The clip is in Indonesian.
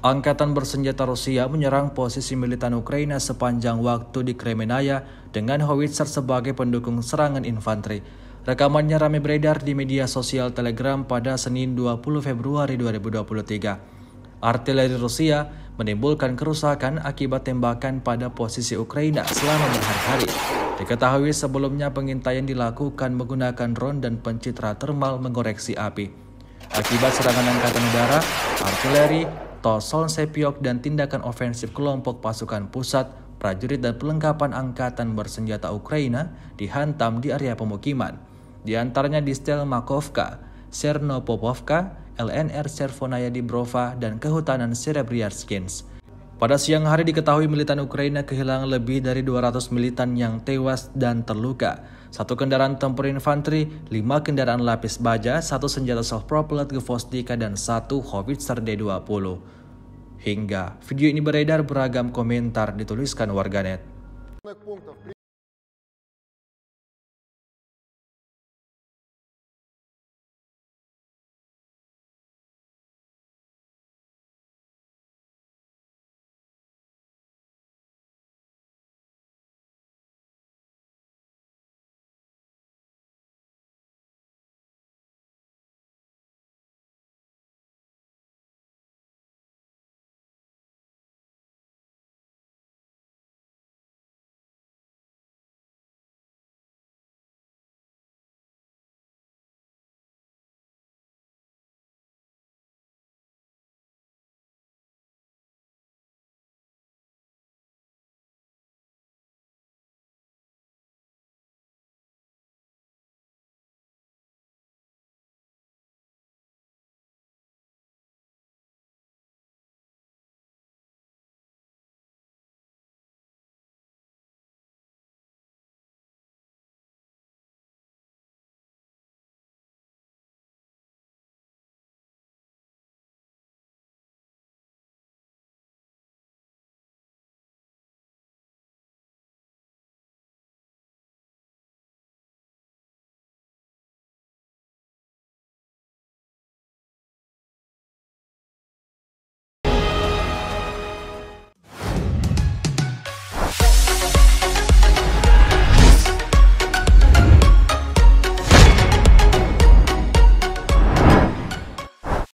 Angkatan bersenjata Rusia menyerang posisi militan Ukraina sepanjang waktu di Kremenaya dengan howitzer sebagai pendukung serangan infanteri. Rekamannya ramai beredar di media sosial Telegram pada Senin 20 Februari 2023. Artileri Rusia menimbulkan kerusakan akibat tembakan pada posisi Ukraina selama berhari-hari. Diketahui sebelumnya pengintaian dilakukan menggunakan drone dan pencitra termal mengoreksi api. Akibat serangan angkatan udara, artileri, atau Solsepiok dan tindakan ofensif kelompok pasukan pusat, prajurit dan pelengkapan angkatan bersenjata Ukraina dihantam di area pemukiman. Di antaranya di Stelmakovka, Sernopopovka, LNR Servonaya di Brova, dan kehutanan Serebriarskins. Pada siang hari diketahui militan Ukraina kehilangan lebih dari 200 militan yang tewas dan terluka satu kendaraan tempur infanteri, lima kendaraan lapis baja, satu senjata self-propelled Gvosdika, dan satu Howitzer D20. Hingga video ini beredar beragam komentar dituliskan warganet.